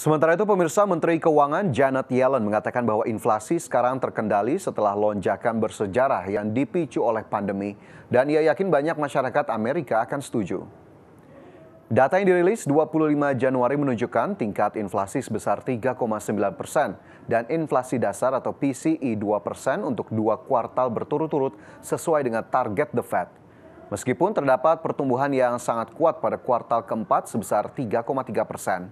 Sementara itu pemirsa Menteri Keuangan Janet Yellen mengatakan bahwa inflasi sekarang terkendali setelah lonjakan bersejarah yang dipicu oleh pandemi dan ia yakin banyak masyarakat Amerika akan setuju. Data yang dirilis 25 Januari menunjukkan tingkat inflasi sebesar 3,9 persen dan inflasi dasar atau PCE 2 persen untuk dua kuartal berturut-turut sesuai dengan target The Fed. Meskipun terdapat pertumbuhan yang sangat kuat pada kuartal keempat sebesar 3,3 persen.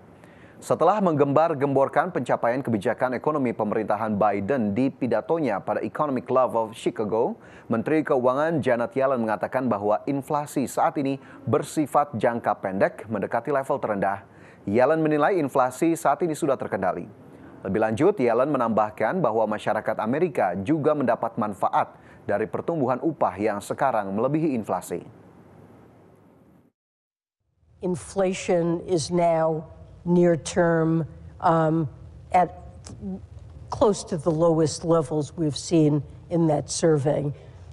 Setelah menggembar-gemborkan pencapaian kebijakan ekonomi pemerintahan Biden di pidatonya pada Economic Club of Chicago, Menteri Keuangan Janet Yellen mengatakan bahwa inflasi saat ini bersifat jangka pendek mendekati level terendah. Yellen menilai inflasi saat ini sudah terkendali. Lebih lanjut, Yellen menambahkan bahwa masyarakat Amerika juga mendapat manfaat dari pertumbuhan upah yang sekarang melebihi inflasi. Inflation is now near term um, at close to the lowest levels we've seen in that survey.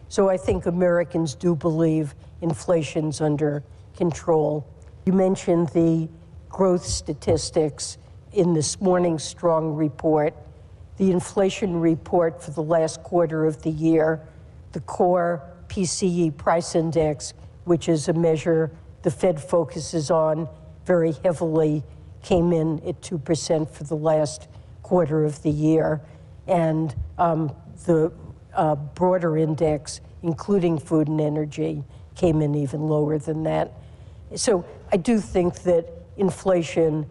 So I think Americans do believe inflation's under control. You mentioned the growth statistics in this morning's strong report, the inflation report for the last quarter of the year, the core PCE price index, which is a measure the Fed focuses on very heavily came in at 2% for the last quarter of the year. And um, the uh, broader index, including food and energy, came in even lower than that. So I do think that inflation